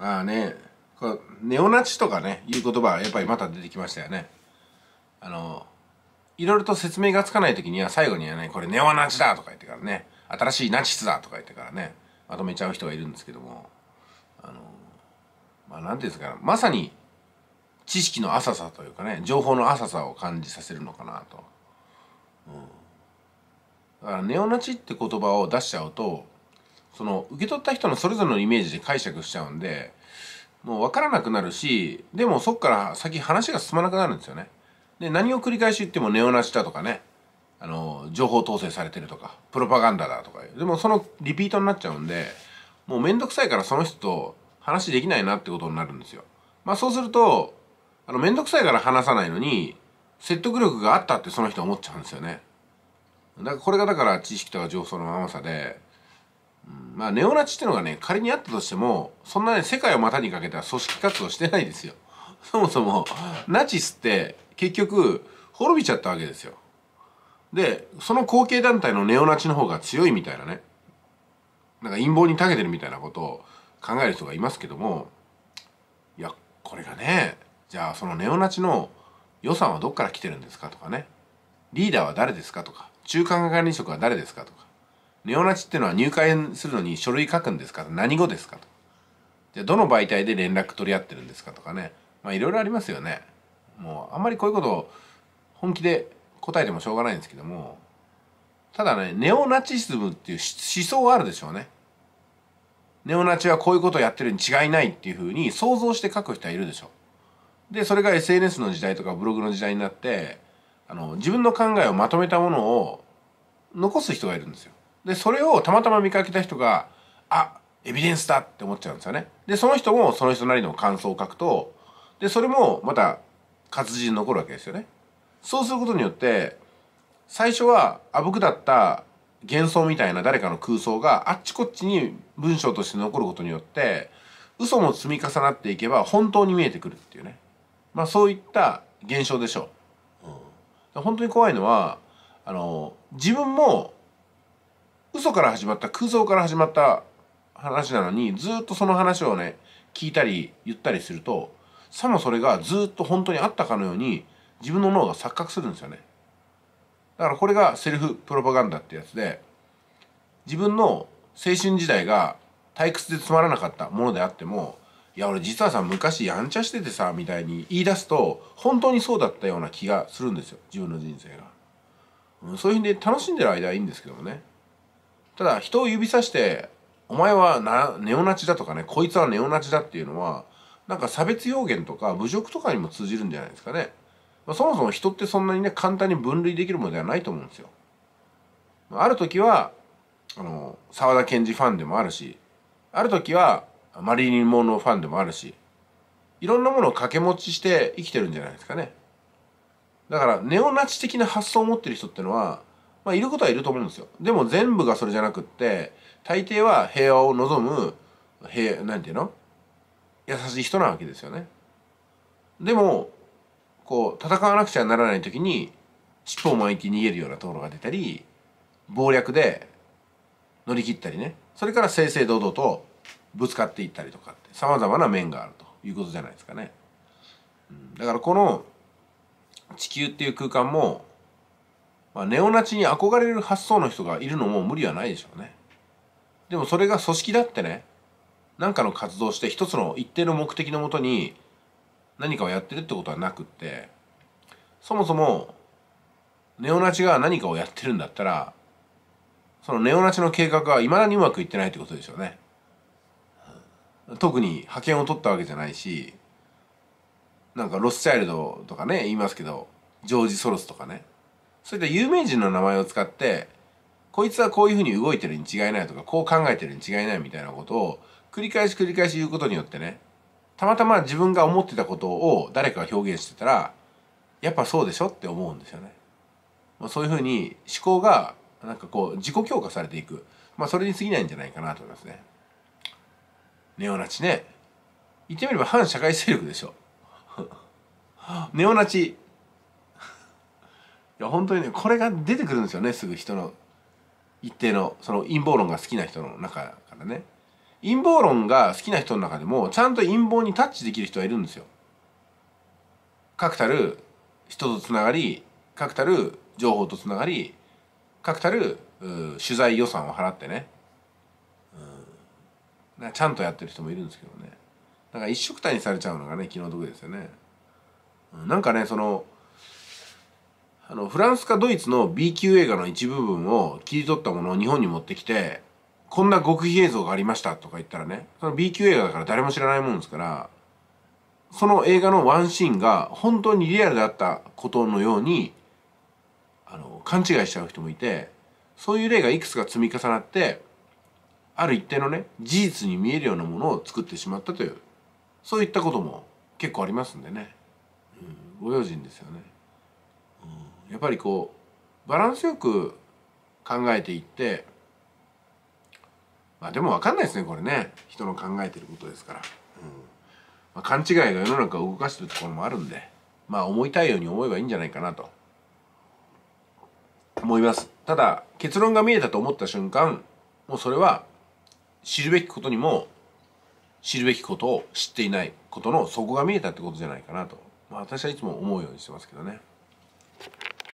ああねネオナチとかねいう言葉はやっぱりまた出てきましたよねあのいろいろと説明がつかない時には最後にはねこれネオナチだとか言ってからね新しいナチスだとか言ってからねまとめちゃう人がいるんですけどもあのまあ何て言うんですか、ね、まさに知識の浅さというかね情報の浅さを感じさせるのかなと、うん、だからネオナチって言葉を出しちゃうとその受け取った人のそれぞれのイメージで解釈しちゃうんでもう分からなくなるしでもそっから先話が進まなくなるんですよね。で何を繰り返し言ってもネオナチだとかねあの情報統制されてるとかプロパガンダだとかでもそのリピートになっちゃうんでもう面倒くさいからその人と話できないなってことになるんですよ。まあそうするとあの面倒くさいから話さないのに説得力があったってその人思っちゃうんですよね。だからこれがだから知識とか情操のままさでまあネオナチっていうのがね仮にあったとしてもそんなね世界を股にかけた組織活動してないですよ そもそもナチスって結局滅びちゃったわけですよでその後継団体のネオナチの方が強いみたいなねなんか陰謀に長けてるみたいなことを考える人がいますけどもいやこれがねじゃあそのネオナチの予算はどっから来てるんですかとかねリーダーは誰ですかとか中間管理職は誰ですかとかネオナチっていうのは入会するのに書類書くんですか何語ですかとじゃあどの媒体で連絡取り合ってるんですかとかねまあいろいろありますよねもうあんまりこういうことを本気で答えてもしょうがないんですけどもただねネオナチズムっていう思想があるでしょうねネオナチはこういうことをやってるに違いないっていうふうに想像して書く人はいるでしょう。でそれが SNS の時代とかブログの時代になってあの自分の考えをまとめたものを残す人がいるんですよでそれをたまたま見かけた人があエビデンスだって思っちゃうんですよねでその人もその人なりの感想を書くとでそれもまた活字に残るわけですよねそうすることによって最初はあぶくだった幻想みたいな誰かの空想があっちこっちに文章として残ることによって嘘も積み重なっていけば本当に見えてくるっていうねまあそういった現象でしょう、うん、本当に怖いのはあの自分も嘘から始まった空想から始まった話なのにずっとその話をね聞いたり言ったりするとさもそれがずっと本当にあったかのように自分の脳が錯覚するんですよねだからこれがセルフプロパガンダってやつで自分の青春時代が退屈でつまらなかったものであってもいや俺実はさ昔やんちゃしててさみたいに言い出すと本当にそうだったような気がするんですよ自分の人生が、うん、そういうふうに楽しんでる間はいいんですけどもねただ人を指さしてお前はなネオナチだとかねこいつはネオナチだっていうのはなんか差別表現とか侮辱とかにも通じるんじゃないですかね、まあ、そもそも人ってそんなにね簡単に分類できるものではないと思うんですよある時はあの沢田研二ファンでもあるしある時はマリリン・モンローファンでもあるしいろんなものを掛け持ちして生きてるんじゃないですかねだからネオナチ的な発想を持ってる人ってのはまあ、いることはいると思うんですよでも全部がそれじゃなくって大抵は平和を望む平なんていうの優しい人なわけですよねでもこう戦わなくちゃならない時に尻尾を巻いて逃げるようなところが出たり謀略で乗り切ったりねそれから正々堂々とぶつかっていったりとかってさまざまな面があるということじゃないですかね。だからこの地球っていう空間もまあ、ネオナチに憧れる発想の人がいるのも無理はないでしょうね。でもそれが組織だってね、何かの活動して一つの一定の目的のもとに何かをやってるってことはなくって、そもそもネオナチが何かをやってるんだったら、そのネオナチの計画はいまだにうまくいってないってことでしょうね。特に派遣を取ったわけじゃないし、なんかロスチャイルドとかね、言いますけど、ジョージ・ソロスとかね、そういった有名人の名前を使ってこいつはこういうふうに動いてるに違いないとかこう考えてるに違いないみたいなことを繰り返し繰り返し言うことによってねたまたま自分が思ってたことを誰かが表現してたらやっぱそうでしょって思うんですよね。まあ、そういうふうに思考がなんかこう自己強化されていく、まあ、それに過ぎないんじゃないかなと思いますね。ネオナチね言ってみれば反社会勢力でしょ。ネオナチいや本当にねこれが出てくるんですよねすぐ人の一定のその陰謀論が好きな人の中からね陰謀論が好きな人の中でもちゃんと陰謀にタッチできる人はいるんですよ確たる人とつながり確たる情報とつながり確たる取材予算を払ってね、うん、ちゃんとやってる人もいるんですけどねだから一緒くたにされちゃうのがね気の毒ですよね、うん、なんかねそのあのフランスかドイツの B 級映画の一部分を切り取ったものを日本に持ってきてこんな極秘映像がありましたとか言ったらねその B 級映画だから誰も知らないもんですからその映画のワンシーンが本当にリアルであったことのようにあの勘違いしちゃう人もいてそういう例がいくつか積み重なってある一定のね事実に見えるようなものを作ってしまったというそういったことも結構ありますんでね、うん、ご用心ですよね。うんやっぱりこうバランスよく考えていってまあでも分かんないですねこれね人の考えてることですから、うんまあ、勘違いが世の中を動かしてるところもあるんでまあ思いたいように思えばいいんじゃないかなと思いますただ結論が見えたと思った瞬間もうそれは知るべきことにも知るべきことを知っていないことの底が見えたってことじゃないかなと、まあ、私はいつも思うようにしてますけどね。